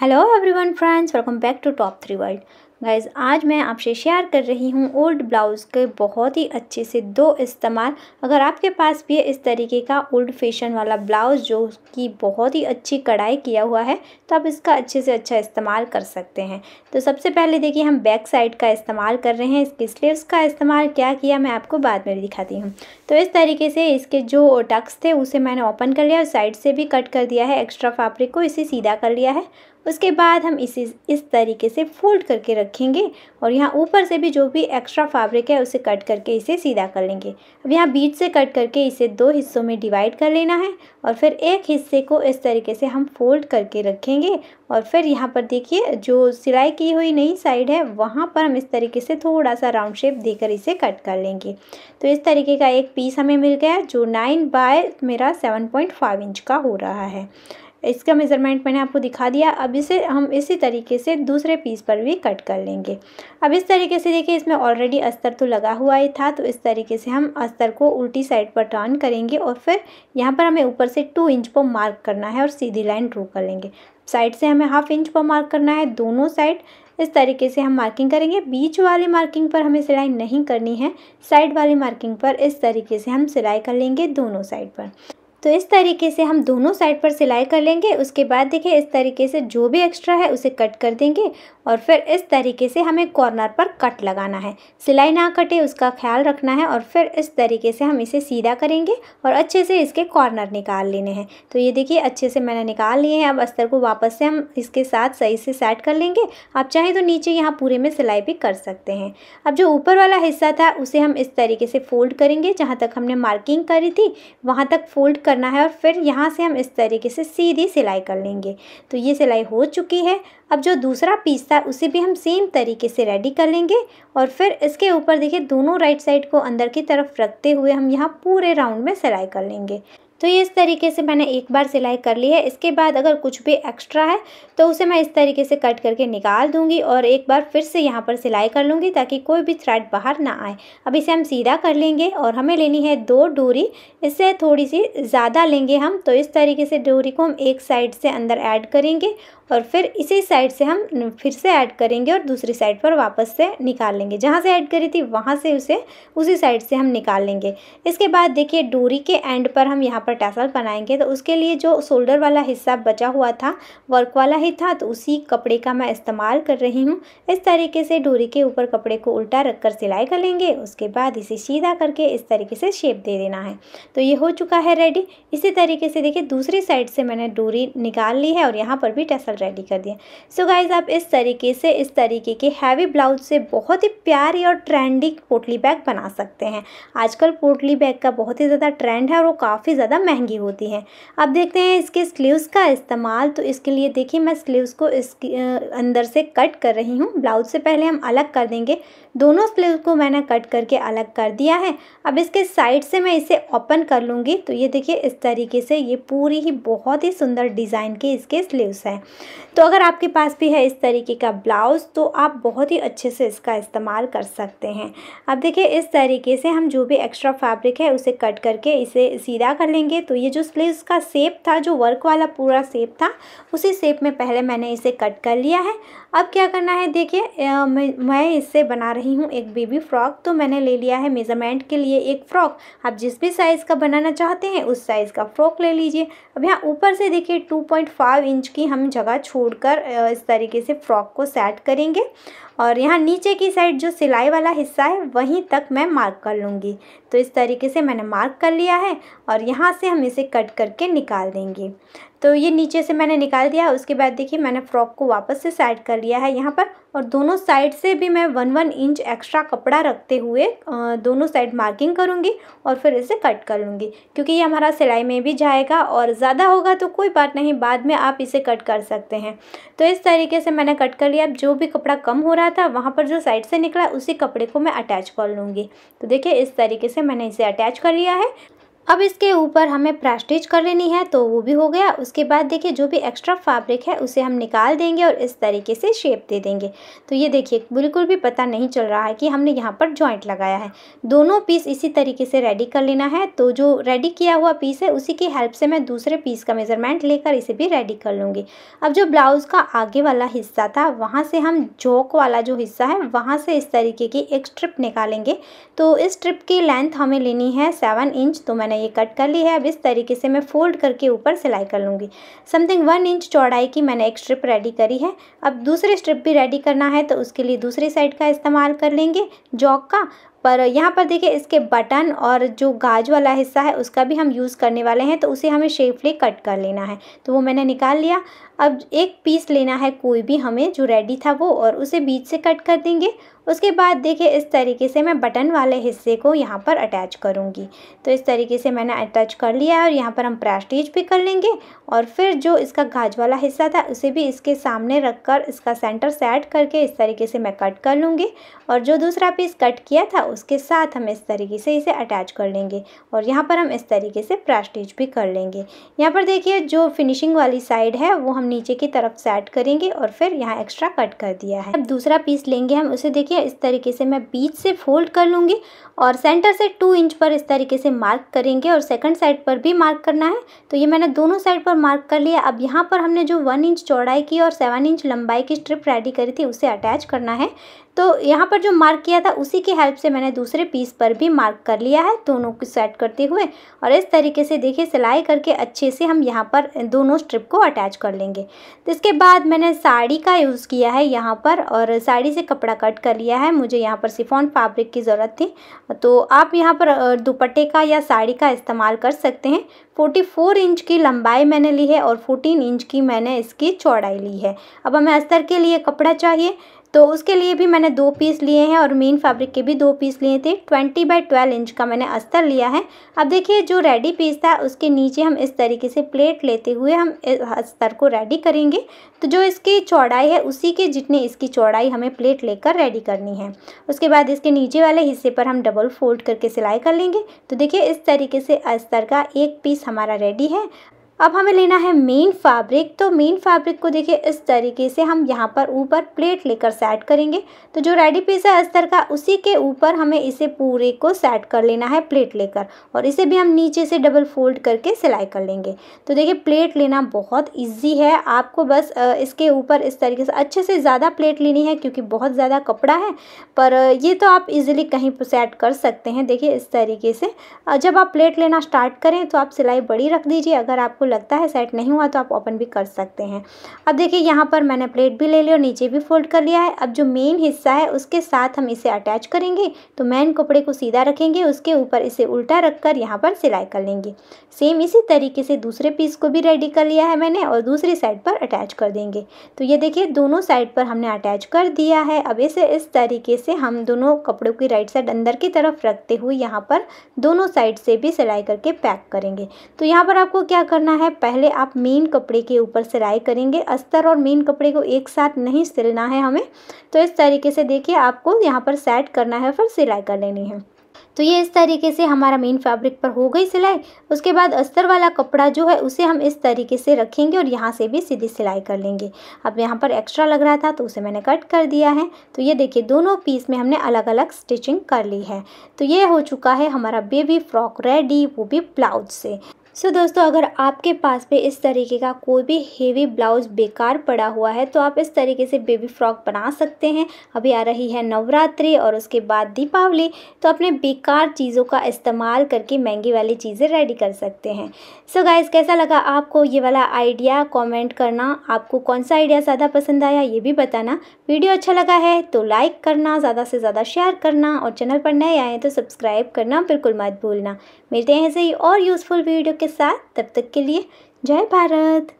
hello everyone friends welcome back to top three world guys आज मैं आपसे share कर रही हूँ ओल्ड ब्लाउज़ के बहुत ही अच्छे से दो इस्तेमाल अगर आपके पास भी इस तरीके का ओल्ड फैशन वाला ब्लाउज़ जो कि बहुत ही अच्छी कढ़ाई किया हुआ है तो आप इसका अच्छे से अच्छा इस्तेमाल कर सकते हैं तो सबसे पहले देखिए हम बैक साइड का इस्तेमाल कर रहे हैं इसके स्लीवस का इस्तेमाल क्या किया मैं आपको बाद में दिखाती हूँ तो इस तरीके से इसके जो टक्स थे उसे मैंने ओपन कर लिया और साइड से भी कट कर दिया है एक्स्ट्रा फैब्रिक को इसे सीधा कर लिया है उसके बाद हम इसे इस तरीके से फोल्ड करके रखेंगे और यहाँ ऊपर से भी जो भी एक्स्ट्रा फैब्रिक है उसे कट करके इसे सीधा कर लेंगे अब यहाँ बीच से कट करके इसे दो हिस्सों में डिवाइड कर लेना है और फिर एक हिस्से को इस तरीके से हम फोल्ड करके रखेंगे और फिर यहाँ पर देखिए जो सिलाई की हुई नई साइड है वहाँ पर हम इस तरीके से थोड़ा सा राउंड शेप देकर इसे कट कर लेंगे तो इस तरीके का एक पीस हमें मिल गया जो नाइन बाय मेरा सेवन पॉइंट फाइव इंच का हो रहा है इसका मेज़रमेंट मैंने आपको दिखा दिया अब इसे हम इसी तरीके से दूसरे पीस पर भी कट कर लेंगे अब इस तरीके से देखिए इसमें ऑलरेडी अस्तर तो लगा हुआ ही था तो इस तरीके से हम अस्तर को उल्टी साइड पर टर्न करेंगे और फिर यहाँ पर हमें ऊपर से टू इंच पर मार्क करना है और सीधी लाइन ड्रू कर लेंगे साइड से हमें हाफ इंच पर मार्क करना है दोनों साइड इस तरीके से हम मार्किंग करेंगे बीच वाली मार्किंग पर हमें सिलाई नहीं करनी है साइड वाली मार्किंग पर इस तरीके से हम सिलाई कर लेंगे दोनों साइड पर तो इस तरीके से हम दोनों साइड पर सिलाई कर लेंगे उसके बाद देखिए इस तरीके से जो भी एक्स्ट्रा है उसे कट कर देंगे और फिर इस तरीके से हमें कॉर्नर पर कट लगाना है सिलाई ना कटे उसका ख्याल रखना है और फिर इस तरीके से हम इसे सीधा करेंगे और अच्छे से इसके कॉर्नर निकाल लेने हैं तो ये देखिए अच्छे से मैंने निकाल लिए हैं अब अस्तर को वापस से हम इसके साथ सही से सेट कर लेंगे आप चाहें तो नीचे यहाँ पूरे में सिलाई भी कर सकते हैं अब जो ऊपर वाला हिस्सा था उसे हम इस तरीके से फोल्ड करेंगे जहाँ तक हमने मार्किंग करी थी वहाँ तक फोल्ड करना है और फिर यहाँ से हम इस तरीके से सीधी सिलाई कर लेंगे तो ये सिलाई हो चुकी है अब जो दूसरा पीस था उसे भी हम सेम तरीके से रेडी कर लेंगे और फिर इसके ऊपर देखिए दोनों राइट साइड को अंदर की तरफ रखते हुए हम यहाँ पूरे राउंड में सिलाई कर लेंगे तो ये इस तरीके से मैंने एक बार सिलाई कर ली है इसके बाद अगर कुछ भी एक्स्ट्रा है तो उसे मैं इस तरीके से कट करके निकाल दूंगी और एक बार फिर से यहाँ पर सिलाई कर लूँगी ताकि कोई भी थ्रेड बाहर ना आए अब इसे हम सीधा कर लेंगे और हमें लेनी है दो डोरी इससे थोड़ी सी ज़्यादा लेंगे हम तो इस तरीके से डोरी को हम एक साइड से अंदर ऐड करेंगे और फिर इसी साइड से हम फिर से ऐड करेंगे और दूसरी साइड पर वापस से निकाल लेंगे जहाँ से ऐड करी थी वहाँ से उसे उसी साइड से हम निकाल लेंगे इसके बाद देखिए डोरी के एंड पर हम यहाँ पर टैसल बनाएंगे तो उसके लिए जो शोल्डर वाला हिस्सा बचा हुआ था वर्क वाला ही था तो उसी कपड़े का मैं इस्तेमाल कर रही हूँ इस तरीके से डोरी के ऊपर कपड़े को उल्टा रख कर सिलाई कर लेंगे उसके बाद इसे सीधा करके इस तरीके से शेप दे देना है तो ये हो चुका है रेडी इसी तरीके से देखिए दूसरी साइड से मैंने डोरी निकाल ली है और यहाँ पर भी टैसल रेडी कर दिया सो गाइज आप इस तरीके से इस तरीके के हैवी ब्लाउज से बहुत ही प्यारी और ट्रेंडिंग पोटली बैग बना सकते हैं आजकल पोटली बैग का बहुत ही ज़्यादा ट्रेंड है और वो काफ़ी ज़्यादा ज़्यादा महंगी होती हैं अब देखते हैं इसके स्लीव्स का इस्तेमाल तो इसके लिए देखिए मैं स्लीव्स को इस अंदर से कट कर रही हूँ ब्लाउज से पहले हम अलग कर देंगे दोनों स्लीव को मैंने कट करके अलग कर दिया है अब इसके साइड से मैं इसे ओपन कर लूँगी तो ये देखिए इस तरीके से ये पूरी ही बहुत ही सुंदर डिज़ाइन के इसके स्लीव्स हैं तो अगर आपके पास भी है इस तरीके का ब्लाउज़ तो आप बहुत ही अच्छे से इसका इस्तेमाल कर सकते हैं अब देखिए इस तरीके से हम जो भी एक्स्ट्रा फैब्रिक है उसे कट करके इसे सीधा कर लेंगे करेंगे तो ये जो स्लीव्स का सेप था जो वर्क वाला पूरा सेप था उसी सेप में पहले मैंने इसे कट कर लिया है अब क्या करना है देखिए मैं इससे बना रही हूँ एक बेबी फ्रॉक तो मैंने ले लिया है मेज़रमेंट के लिए एक फ़्रॉक आप जिस भी साइज़ का बनाना चाहते हैं उस साइज़ का फ़्रॉक ले लीजिए अब यहाँ ऊपर से देखिए टू पॉइंट फाइव इंच की हम जगह छोड़कर इस तरीके से फ़्रॉक को सेट करेंगे और यहाँ नीचे की साइड जो सिलाई वाला हिस्सा है वहीं तक मैं मार्क कर लूँगी तो इस तरीके से मैंने मार्क कर लिया है और यहाँ से हम इसे कट करके निकाल देंगे तो ये नीचे से मैंने निकाल दिया उसके बाद देखिए मैंने फ्रॉक को वापस से साइड कर लिया है यहाँ पर और दोनों साइड से भी मैं वन वन इंच एक्स्ट्रा कपड़ा रखते हुए दोनों साइड मार्किंग करूँगी और फिर इसे कट कर लूँगी क्योंकि ये हमारा सिलाई में भी जाएगा और ज़्यादा होगा तो कोई बात नहीं बाद में आप इसे कट कर सकते हैं तो इस तरीके से मैंने कट कर लिया अब जो भी कपड़ा कम हो रहा था वहाँ पर जो साइड से निकला उसी कपड़े को मैं अटैच कर लूँगी तो देखिए इस तरीके से मैंने इसे अटैच कर लिया है अब इसके ऊपर हमें प्रास्टिच कर लेनी है तो वो भी हो गया उसके बाद देखिए जो भी एक्स्ट्रा फैब्रिक है उसे हम निकाल देंगे और इस तरीके से शेप दे देंगे तो ये देखिए बिल्कुल भी पता नहीं चल रहा है कि हमने यहाँ पर जॉइंट लगाया है दोनों पीस इसी तरीके से रेडी कर लेना है तो जो रेडी किया हुआ पीस है उसी की हेल्प से मैं दूसरे पीस का मेज़रमेंट लेकर इसे भी रेडी कर लूँगी अब जो ब्लाउज़ का आगे वाला हिस्सा था वहाँ से हम जोक वाला जो हिस्सा है वहाँ से इस तरीके की एक स्ट्रिप निकालेंगे तो इस स्ट्रिप की लेंथ हमें लेनी है सेवन इंच तो मैंने ये कट कर ली है अब इस तरीके से मैं फोल्ड करके ऊपर सिलाई कर लूँगी समथिंग वन इंच चौड़ाई की मैंने एक स्ट्रिप रेडी करी है अब दूसरी स्ट्रिप भी रेडी करना है तो उसके लिए दूसरी साइड का इस्तेमाल कर लेंगे जॉक का पर यहाँ पर देखिए इसके बटन और जो गाज वाला हिस्सा है उसका भी हम यूज़ करने वाले हैं तो उसे हमें शेफली कट कर लेना है तो वो मैंने निकाल लिया अब एक पीस लेना है कोई भी हमें जो रेडी था वो और उसे बीच से कट कर देंगे उसके बाद देखिए इस तरीके से मैं बटन वाले हिस्से को यहाँ पर अटैच करूँगी तो इस तरीके से मैंने अटैच कर लिया है और यहाँ पर हम प्रेस्टीज भी कर लेंगे और फिर जो इसका गाज वाला हिस्सा था उसे भी इसके सामने रख कर इसका सेंटर सेट करके इस तरीके से मैं कट कर लूँगी और जो दूसरा पीस कट किया था उसके साथ हम इस तरीके से इसे अटैच कर लेंगे और यहाँ पर हम इस तरीके से प्रास्टिच भी कर लेंगे यहाँ पर देखिए जो फिनिशिंग वाली साइड है वो हम नीचे की तरफ सेट करेंगे और फिर यहाँ एक्स्ट्रा कट कर दिया है अब दूसरा पीस लेंगे हम उसे देखिए इस तरीके से मैं बीच से फोल्ड कर लूँगी और सेंटर से टू इंच पर इस तरीके से मार्क करेंगे और सेकंड साइड पर भी मार्क करना है तो ये मैंने दोनों साइड पर मार्क कर लिया अब यहाँ पर हमने जो वन इंच चौड़ाई की और सेवन इंच लंबाई की स्ट्रिप रेडी करी थी उसे अटैच करना है तो यहाँ पर जो मार्क किया था उसी की हेल्प से मैंने दूसरे पीस पर भी मार्क कर लिया है दोनों को सेट करते हुए और इस तरीके से देखिए सिलाई करके अच्छे से हम यहाँ पर दोनों स्ट्रिप को अटैच कर लेंगे तो इसके बाद मैंने साड़ी का यूज़ किया है यहाँ पर और साड़ी से कपड़ा कट कर लिया है मुझे यहाँ पर सिफोन फैब्रिक की ज़रूरत थी तो आप यहाँ पर दुपट्टे का या साड़ी का इस्तेमाल कर सकते हैं 44 इंच की लंबाई मैंने ली है और 14 इंच की मैंने इसकी चौड़ाई ली है अब हमें अस्तर के लिए कपड़ा चाहिए तो उसके लिए भी मैंने दो पीस लिए हैं और मेन फैब्रिक के भी दो पीस लिए थे ट्वेंटी बाई ट्वेल्व इंच का मैंने अस्तर लिया है अब देखिए जो रेडी पीस था उसके नीचे हम इस तरीके से प्लेट लेते हुए हम अस्तर को रेडी करेंगे तो जो इसकी चौड़ाई है उसी के जितने इसकी चौड़ाई हमें प्लेट लेकर रेडी करनी है उसके बाद इसके नीचे वाले हिस्से पर हम डबल फोल्ड करके सिलाई कर लेंगे तो देखिए इस तरीके से अस्तर का एक पीस हमारा रेडी है अब हमें लेना है मेन फैब्रिक तो मेन फैब्रिक को देखिए इस तरीके से हम यहाँ पर ऊपर प्लेट लेकर सेट करेंगे तो जो रेडी पीस है अस्तर का उसी के ऊपर हमें इसे पूरे को सेट कर लेना है प्लेट लेकर और इसे भी हम नीचे से डबल फोल्ड करके सिलाई कर लेंगे तो देखिए प्लेट लेना बहुत ईजी है आपको बस इसके ऊपर इस तरीके से अच्छे से ज़्यादा प्लेट लेनी है क्योंकि बहुत ज़्यादा कपड़ा है पर ये तो आप इजिली कहीं पर सेट कर सकते हैं देखिए इस तरीके से जब आप प्लेट लेना स्टार्ट करें तो आप सिलाई बड़ी रख दीजिए अगर आपको लगता है सेट नहीं हुआ तो आप ओपन भी कर सकते हैं अब देखिए यहाँ पर मैंने प्लेट भी ले ली और नीचे भी फोल्ड कर लिया है अब जो मेन हिस्सा है उसके साथ हम इसे अटैच करेंगे तो मेन कपड़े को सीधा रखेंगे उसके ऊपर इसे उल्टा रख कर यहाँ पर सिलाई कर लेंगे सेम इसी तरीके से दूसरे पीस को भी रेडी कर लिया है मैंने और दूसरी साइड पर अटैच कर देंगे तो ये देखिए दोनों साइड पर हमने अटैच कर दिया है अब इसे इस तरीके से हम दोनों कपड़ों की राइट साइड अंदर की तरफ रखते हुए यहाँ पर दोनों साइड से भी सिलाई करके पैक करेंगे तो यहाँ पर आपको क्या करना है पहले आप मेन कपड़े के ऊपर सिलाई करेंगे अस्तर और मेन कपड़े को एक साथ नहीं सिलना है हमें तो इस तरीके से देखिए आपको यहाँ पर सेट करना है फिर सिलाई कर लेनी है तो ये इस तरीके से हमारा मेन फैब्रिक पर हो गई सिलाई उसके बाद अस्तर वाला कपड़ा जो है उसे हम इस तरीके से रखेंगे और यहाँ से भी सीधी सिलाई कर लेंगे अब यहाँ पर एक्स्ट्रा लग रहा था तो उसे मैंने कट कर दिया है तो ये देखिए दोनों पीस में हमने अलग अलग स्टिचिंग कर ली है तो ये हो चुका है हमारा बेबी फ्रॉक रेडी वो भी ब्लाउज से सो so, दोस्तों अगर आपके पास में इस तरीके का कोई भी हेवी ब्लाउज़ बेकार पड़ा हुआ है तो आप इस तरीके से बेबी फ्रॉक बना सकते हैं अभी आ रही है नवरात्रि और उसके बाद दीपावली तो अपने बेकार चीज़ों का इस्तेमाल करके महंगी वाली चीज़ें रेडी कर सकते हैं सो so, गाइज़ कैसा लगा आपको ये वाला आइडिया कॉमेंट करना आपको कौन सा आइडिया ज़्यादा पसंद आया ये भी बताना वीडियो अच्छा लगा है तो लाइक करना ज़्यादा से ज़्यादा शेयर करना और चैनल पर नए आए तो सब्सक्राइब करना बिल्कुल मत भूलना मिलते हैं ऐसे ही और यूज़फुल वीडियो के साथ तब तक के लिए जय भारत